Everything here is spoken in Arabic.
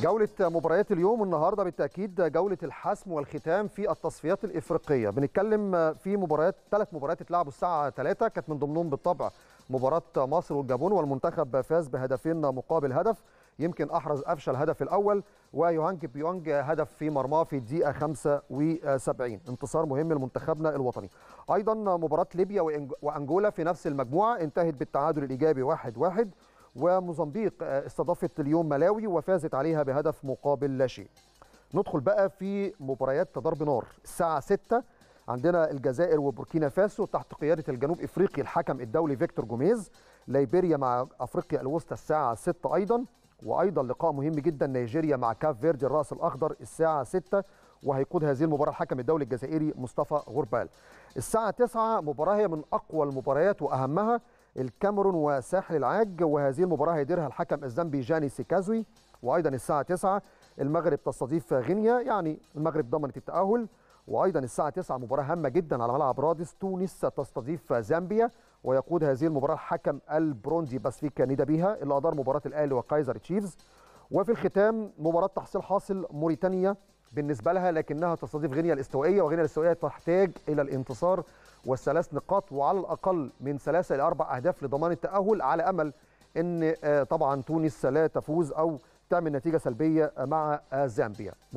جولة مباريات اليوم النهاردة بالتأكيد جولة الحسم والختام في التصفيات الإفريقية بنتكلم في مباريات ثلاث مباريات اتلعبوا الساعة ثلاثة كانت من ضمنهم بالطبع مباراة مصر والجابون والمنتخب فاز بهدفين مقابل هدف يمكن أحرز أفشل الهدف الأول ويوهانج بيونج هدف في مرماه في الدقيقة 75 انتصار مهم لمنتخبنا الوطني أيضا مباراة ليبيا وأنجولا في نفس المجموعة انتهت بالتعادل الإيجابي 1-1 وموزمبيق استضافت اليوم ملاوي وفازت عليها بهدف مقابل لا شيء ندخل بقى في مباريات ضرب نار الساعة 6 عندنا الجزائر وبوركينا فاسو تحت قيادة الجنوب إفريقي الحكم الدولي فيكتور جوميز ليبيريا مع أفريقيا الوسطى الساعة 6 أيضا وأيضا لقاء مهم جدا نيجيريا مع كاف فيردي الرأس الأخضر الساعة 6 وهيقود هذه المباراة الحكم الدولي الجزائري مصطفى غربال الساعة 9 مباراة هي من أقوى المباريات وأهمها الكاميرون وساحل العاج وهذه المباراه هيديرها الحكم الزامبي جاني سيكازوي وايضا الساعه 9 المغرب تستضيف غينيا يعني المغرب ضمنت التاهل وايضا الساعه 9 مباراه هامه جدا على ملعب رادس تونس تستضيف زامبيا ويقود هذه المباراه الحكم البروندي باسفيكا ندبيها اللي ادار مباراه الاهلي وكايزر تشيفز وفي الختام مباراه تحصيل حاصل موريتانيا بالنسبه لها لكنها تستضيف غينيا الاستوائيه وغينيا الاستوائيه تحتاج الى الانتصار والثلاث نقاط وعلى الاقل من ثلاثه الى اربع اهداف لضمان التاهل على امل ان آه، طبعا تونس لا تفوز او تعمل نتيجه سلبيه مع آه، زامبيا